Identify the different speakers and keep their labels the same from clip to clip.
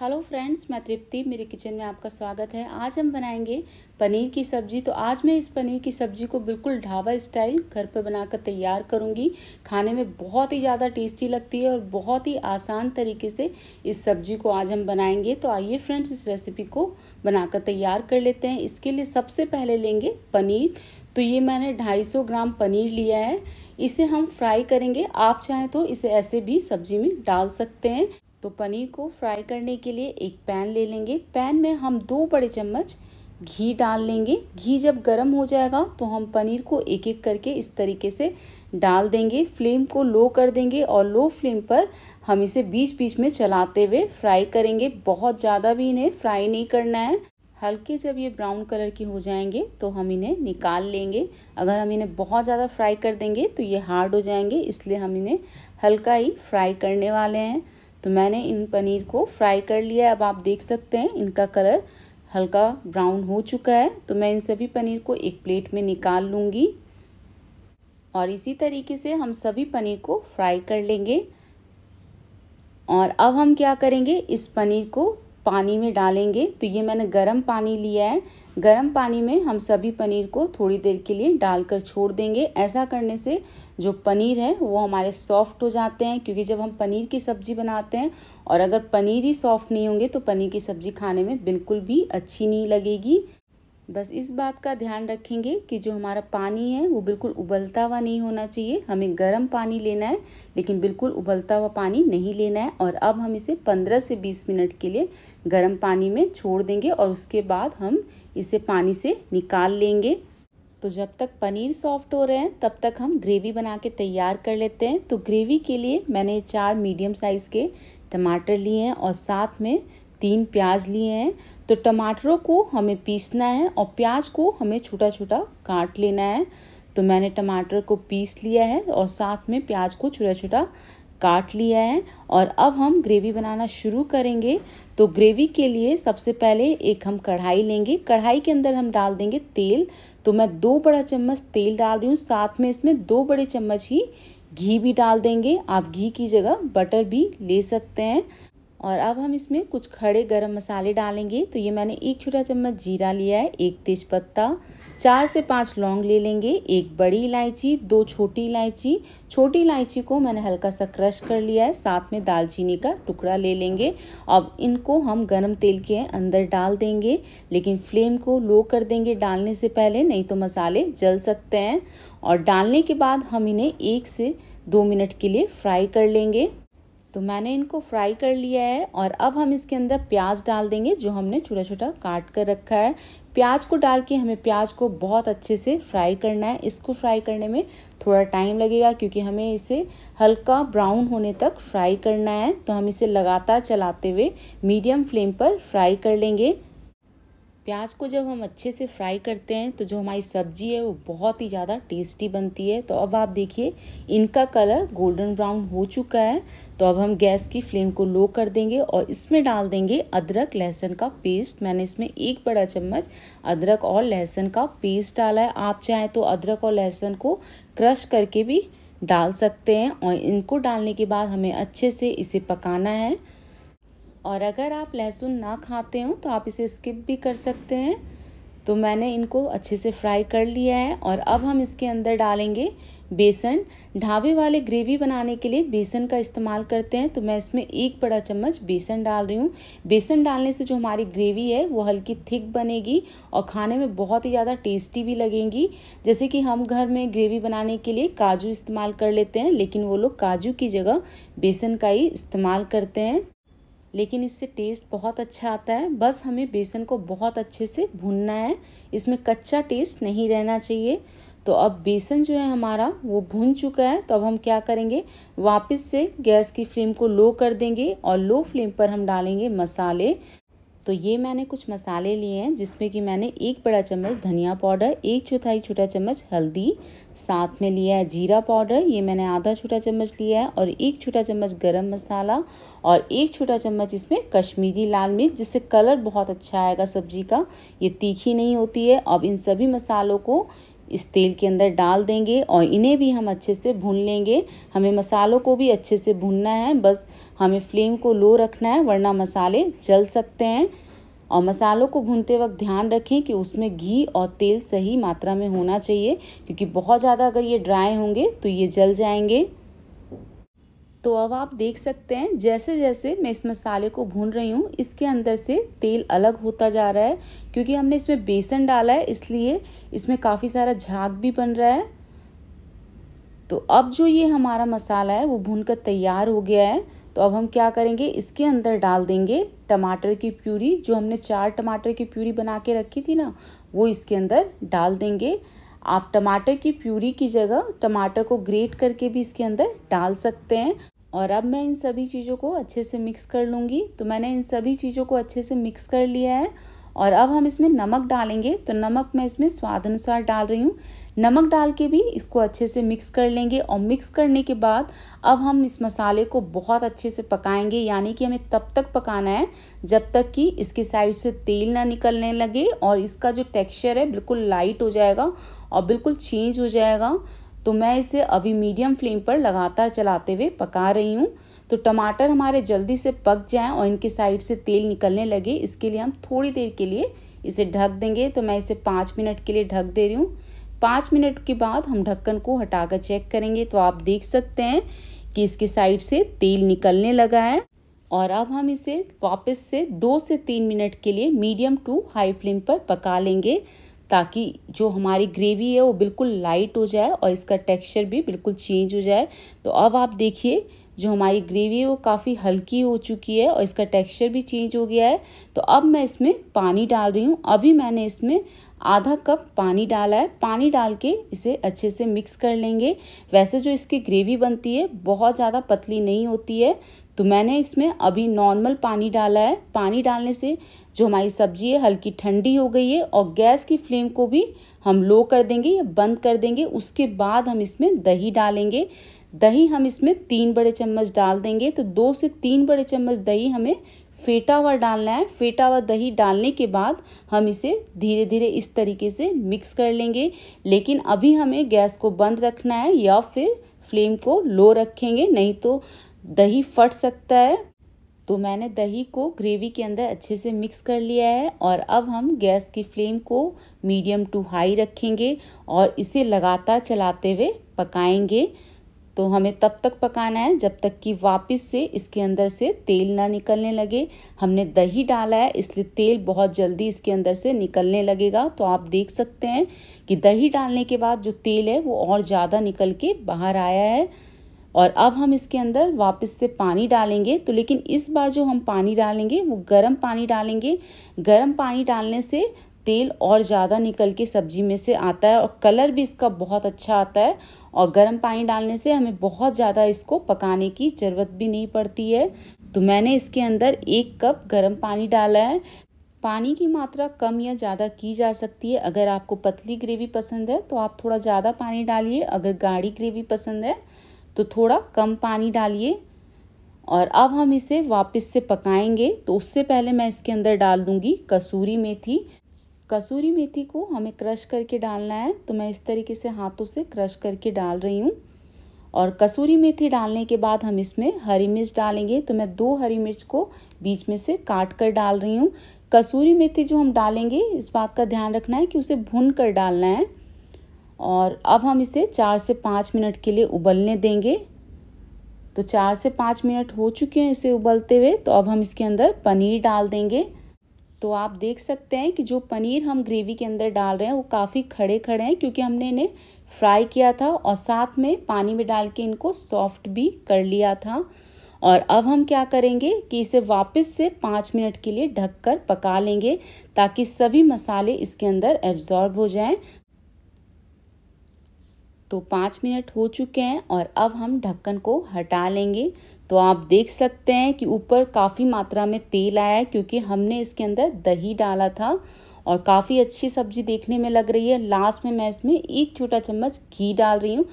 Speaker 1: hello friends मैं तृप्ति मेरे kitchen में आपका स्वागत है आज हम बनाएंगे पनीर की सब्ज़ी तो आज मैं इस पनीर की सब्ज़ी को बिल्कुल ढाबा स्टाइल घर पर बनाकर तैयार करूंगी खाने में बहुत ही ज़्यादा टेस्टी लगती है और बहुत ही आसान तरीके से इस सब्ज़ी को आज हम बनाएंगे तो आइए फ्रेंड्स इस रेसिपी को बनाकर तैयार कर लेते हैं इसके लिए सबसे पहले लेंगे पनीर तो ये मैंने 250 ग्राम पनीर लिया है इसे हम फ्राई करेंगे आप चाहें तो इसे ऐसे भी सब्ज़ी में डाल सकते हैं तो पनीर को फ्राई करने के लिए एक पैन ले लेंगे पैन में हम दो बड़े चम्मच घी डाल लेंगे घी जब गर्म हो जाएगा तो हम पनीर को एक एक करके इस तरीके से डाल देंगे फ्लेम को लो कर देंगे और लो फ्लेम पर हम इसे बीच बीच में चलाते हुए फ्राई करेंगे बहुत ज़्यादा भी इन्हें फ्राई नहीं करना है हल्के जब ये ब्राउन कलर के हो जाएंगे तो हम इन्हें निकाल लेंगे अगर हम इन्हें बहुत ज़्यादा फ्राई कर देंगे तो ये हार्ड हो जाएंगे इसलिए हम इन्हें हल्का ही फ्राई करने वाले हैं तो मैंने इन पनीर को फ्राई कर लिया अब आप देख सकते हैं इनका कलर हल्का ब्राउन हो चुका है तो मैं इन सभी पनीर को एक प्लेट में निकाल लूँगी और इसी तरीके से हम सभी पनीर को फ्राई कर लेंगे और अब हम क्या करेंगे इस पनीर को पानी में डालेंगे तो ये मैंने गर्म पानी लिया है गर्म पानी में हम सभी पनीर को थोड़ी देर के लिए डालकर छोड़ देंगे ऐसा करने से जो पनीर है वो हमारे सॉफ्ट हो जाते हैं क्योंकि जब हम पनीर की सब्ज़ी बनाते हैं और अगर पनीर ही सॉफ्ट नहीं होंगे तो पनीर की सब्ज़ी खाने में बिल्कुल भी अच्छी नहीं लगेगी बस इस बात का ध्यान रखेंगे कि जो हमारा पानी है वो बिल्कुल उबलता हुआ नहीं होना चाहिए हमें गर्म पानी लेना है लेकिन बिल्कुल उबलता हुआ पानी नहीं लेना है और अब हम इसे 15 से 20 मिनट के लिए गर्म पानी में छोड़ देंगे और उसके बाद हम इसे पानी से निकाल लेंगे तो जब तक पनीर सॉफ्ट हो रहे हैं तब तक हम ग्रेवी बना के तैयार कर लेते हैं तो ग्रेवी के लिए मैंने चार मीडियम साइज़ के टमाटर लिए हैं और साथ में तीन प्याज लिए हैं तो टमाटरों को हमें पीसना है और प्याज को हमें छोटा छोटा काट लेना है तो मैंने टमाटर को पीस लिया है और साथ में प्याज को छोटा छोटा काट लिया है और अब हम ग्रेवी बनाना शुरू करेंगे तो ग्रेवी के लिए सबसे पहले एक हम कढ़ाई लेंगे कढ़ाई के अंदर हम डाल देंगे तेल तो मैं दो बड़ा चम्मच तेल डाल रही हूँ साथ में इसमें दो बड़े चम्मच ही घी भी डाल देंगे आप घी की जगह बटर भी ले सकते हैं और अब हम इसमें कुछ खड़े गरम मसाले डालेंगे तो ये मैंने एक छोटा चम्मच जीरा लिया है एक तेज़पत्ता चार से पाँच लौंग ले लेंगे एक बड़ी इलायची दो छोटी इलायची छोटी इलायची को मैंने हल्का सा क्रश कर लिया है साथ में दालचीनी का टुकड़ा ले लेंगे अब इनको हम गरम तेल के अंदर डाल देंगे लेकिन फ्लेम को लो कर देंगे डालने से पहले नहीं तो मसाले जल सकते हैं और डालने के बाद हम इन्हें एक से दो मिनट के लिए फ्राई कर लेंगे तो मैंने इनको फ्राई कर लिया है और अब हम इसके अंदर प्याज डाल देंगे जो हमने छोटा छोटा काट कर रखा है प्याज को डाल के हमें प्याज को बहुत अच्छे से फ्राई करना है इसको फ्राई करने में थोड़ा टाइम लगेगा क्योंकि हमें इसे हल्का ब्राउन होने तक फ्राई करना है तो हम इसे लगातार चलाते हुए मीडियम फ्लेम पर फ्राई कर लेंगे प्याज को जब हम अच्छे से फ्राई करते हैं तो जो हमारी सब्जी है वो बहुत ही ज़्यादा टेस्टी बनती है तो अब आप देखिए इनका कलर गोल्डन ब्राउन हो चुका है तो अब हम गैस की फ्लेम को लो कर देंगे और इसमें डाल देंगे अदरक लहसुन का पेस्ट मैंने इसमें एक बड़ा चम्मच अदरक और लहसुन का पेस्ट डाला है आप चाहें तो अदरक और लहसुन को क्रश करके भी डाल सकते हैं और इनको डालने के बाद हमें अच्छे से इसे पकाना है और अगर आप लहसुन ना खाते हो तो आप इसे स्किप भी कर सकते हैं तो मैंने इनको अच्छे से फ्राई कर लिया है और अब हम इसके अंदर डालेंगे बेसन ढाबे वाले ग्रेवी बनाने के लिए बेसन का इस्तेमाल करते हैं तो मैं इसमें एक बड़ा चम्मच बेसन डाल रही हूँ बेसन डालने से जो हमारी ग्रेवी है वो हल्की थिक बनेगी और खाने में बहुत ही ज़्यादा टेस्टी भी लगेंगी जैसे कि हम घर में ग्रेवी बनाने के लिए काजू इस्तेमाल कर लेते हैं लेकिन वो लोग काजू की जगह बेसन का ही इस्तेमाल करते हैं लेकिन इससे टेस्ट बहुत अच्छा आता है बस हमें बेसन को बहुत अच्छे से भूनना है इसमें कच्चा टेस्ट नहीं रहना चाहिए तो अब बेसन जो है हमारा वो भून चुका है तो अब हम क्या करेंगे वापस से गैस की फ्लेम को लो कर देंगे और लो फ्लेम पर हम डालेंगे मसाले तो ये मैंने कुछ मसाले लिए हैं जिसमें कि मैंने एक बड़ा चम्मच धनिया पाउडर एक चौथाई छोटा चम्मच हल्दी साथ में लिया है जीरा पाउडर ये मैंने आधा छोटा चम्मच लिया है और एक छोटा चम्मच गरम मसाला और एक छोटा चम्मच इसमें कश्मीरी लाल मिर्च जिससे कलर बहुत अच्छा आएगा सब्जी का ये तीखी नहीं होती है अब इन सभी मसालों को इस तेल के अंदर डाल देंगे और इन्हें भी हम अच्छे से भून लेंगे हमें मसालों को भी अच्छे से भूनना है बस हमें फ्लेम को लो रखना है वरना मसाले जल सकते हैं और मसालों को भूनते वक्त ध्यान रखें कि उसमें घी और तेल सही मात्रा में होना चाहिए क्योंकि बहुत ज़्यादा अगर ये ड्राई होंगे तो ये जल जाएंगे तो अब आप देख सकते हैं जैसे जैसे मैं इस मसाले को भून रही हूँ इसके अंदर से तेल अलग होता जा रहा है क्योंकि हमने इसमें बेसन डाला है इसलिए इसमें काफ़ी सारा झाग भी बन रहा है तो अब जो ये हमारा मसाला है वो भून कर तैयार हो गया है तो अब हम क्या करेंगे इसके अंदर डाल देंगे टमाटर की प्यूरी जो हमने चार टमाटर की प्यूरी बना के रखी थी ना वो इसके अंदर डाल देंगे आप टमाटर की प्यूरी की जगह टमाटर को ग्रेट करके भी इसके अंदर डाल सकते हैं और अब मैं इन सभी चीज़ों को अच्छे से मिक्स कर लूँगी तो मैंने इन सभी चीज़ों को अच्छे से मिक्स कर लिया है और अब हम इसमें नमक डालेंगे तो नमक मैं इसमें स्वाद अनुसार डाल रही हूँ नमक डाल के भी इसको अच्छे से मिक्स कर लेंगे और मिक्स करने के बाद अब हम इस मसाले को बहुत अच्छे से पकाएंगे यानी कि हमें तब तक पकाना है जब तक कि इसके साइड से तेल ना निकलने लगे और इसका जो टेक्सचर है बिल्कुल लाइट हो जाएगा और बिल्कुल चेंज हो जाएगा तो मैं इसे अभी मीडियम फ्लेम पर लगातार चलाते हुए पका रही हूँ तो टमाटर हमारे जल्दी से पक जाएं और इनकी साइड से तेल निकलने लगे इसके लिए हम थोड़ी देर के लिए इसे ढक देंगे तो मैं इसे पाँच मिनट के लिए ढक दे रही हूँ पाँच मिनट के बाद हम ढक्कन को हटाकर चेक करेंगे तो आप देख सकते हैं कि इसके साइड से तेल निकलने लगा है और अब हम इसे वापस से दो से तीन मिनट के लिए मीडियम टू हाई फ्लेम पर पका लेंगे ताकि जो हमारी ग्रेवी है वो बिल्कुल लाइट हो जाए और इसका टेक्सचर भी बिल्कुल चेंज हो जाए तो अब आप देखिए जो हमारी ग्रेवी है वो काफ़ी हल्की हो चुकी है और इसका टेक्सचर भी चेंज हो गया है तो अब मैं इसमें पानी डाल रही हूँ अभी मैंने इसमें आधा कप पानी डाला है पानी डाल के इसे अच्छे से मिक्स कर लेंगे वैसे जो इसकी ग्रेवी बनती है बहुत ज़्यादा पतली नहीं होती है तो मैंने इसमें अभी नॉर्मल पानी डाला है पानी डालने से जो हमारी सब्जी है हल्की ठंडी हो गई है और गैस की फ्लेम को भी हम लो कर देंगे या बंद कर देंगे उसके बाद हम इसमें दही डालेंगे दही हम इसमें तीन बड़े चम्मच डाल देंगे तो दो से तीन बड़े चम्मच दही हमें फेटा हुआ डालना है फेटा हुआ दही डालने के बाद हम इसे धीरे धीरे इस तरीके से मिक्स कर लेंगे लेकिन अभी हमें गैस को बंद रखना है या फिर फ्लेम को लो रखेंगे नहीं तो दही फट सकता है तो मैंने दही को ग्रेवी के अंदर अच्छे से मिक्स कर लिया है और अब हम गैस की फ्लेम को मीडियम टू हाई रखेंगे और इसे लगातार चलाते हुए पकाएंगे तो हमें तब तक पकाना है जब तक कि वापस से इसके अंदर से तेल ना निकलने लगे हमने दही डाला है इसलिए तेल बहुत जल्दी इसके अंदर से निकलने लगेगा तो आप देख सकते हैं कि दही डालने के बाद जो तेल है वो और ज़्यादा निकल के बाहर आया है और अब हम इसके अंदर वापस से पानी डालेंगे तो लेकिन इस बार जो हम पानी डालेंगे वो गर्म पानी डालेंगे गर्म पानी डालने से तेल और ज़्यादा निकल के सब्ज़ी में से आता है और कलर भी इसका बहुत अच्छा आता है और गर्म पानी डालने से हमें बहुत ज़्यादा इसको पकाने की ज़रूरत भी नहीं पड़ती है तो मैंने इसके अंदर एक कप गर्म पानी डाला है पानी की मात्रा कम या ज़्यादा की जा सकती है अगर आपको पतली ग्रेवी पसंद है तो आप थोड़ा ज़्यादा पानी डालिए अगर गाढ़ी ग्रेवी पसंद है तो थोड़ा कम पानी डालिए और अब हम इसे वापस से पकाएंगे तो उससे पहले मैं इसके अंदर डाल दूँगी कसूरी मेथी कसूरी मेथी को हमें क्रश करके डालना है तो मैं इस तरीके से हाथों से क्रश करके डाल रही हूँ और कसूरी मेथी डालने के बाद हम इसमें हरी मिर्च डालेंगे तो मैं दो हरी मिर्च को बीच में से काट कर डाल रही हूँ कसूरी मेथी जो हम डालेंगे इस बात का ध्यान रखना है कि उसे भून कर डालना है और अब हम इसे चार से पाँच मिनट के लिए उबलने देंगे तो चार से पाँच मिनट हो चुके हैं इसे उबलते हुए तो अब हम इसके अंदर पनीर डाल देंगे तो आप देख सकते हैं कि जो पनीर हम ग्रेवी के अंदर डाल रहे हैं वो काफ़ी खड़े खड़े हैं क्योंकि हमने इन्हें फ्राई किया था और साथ में पानी में डाल के इनको सॉफ्ट भी कर लिया था और अब हम क्या करेंगे कि इसे वापस से पाँच मिनट के लिए ढककर पका लेंगे ताकि सभी मसाले इसके अंदर एब्जॉर्ब हो जाएं तो पाँच मिनट हो चुके हैं और अब हम ढक्कन को हटा लेंगे तो आप देख सकते हैं कि ऊपर काफ़ी मात्रा में तेल आया है क्योंकि हमने इसके अंदर दही डाला था और काफ़ी अच्छी सब्जी देखने में लग रही है लास्ट में मैं इसमें एक छोटा चम्मच घी डाल रही हूँ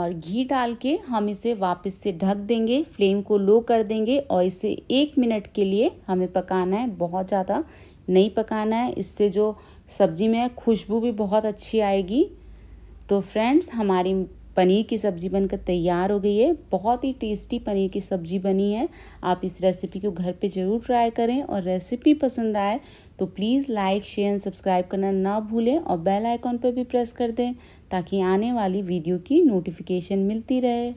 Speaker 1: और घी डाल के हम इसे वापस से ढक देंगे फ्लेम को लो कर देंगे और इसे एक मिनट के लिए हमें पकाना है बहुत ज़्यादा नहीं पकाना है इससे जो सब्ज़ी में खुशबू भी बहुत अच्छी आएगी तो फ्रेंड्स हमारी पनीर की सब्ज़ी बनकर तैयार हो गई है बहुत ही टेस्टी पनीर की सब्ज़ी बनी है आप इस रेसिपी को घर पे ज़रूर ट्राई करें और रेसिपी पसंद आए तो please like share and subscribe करना ना भूलें और बेल आइकॉन पर भी प्रेस कर दें ताकि आने वाली वीडियो की नोटिफिकेशन मिलती रहे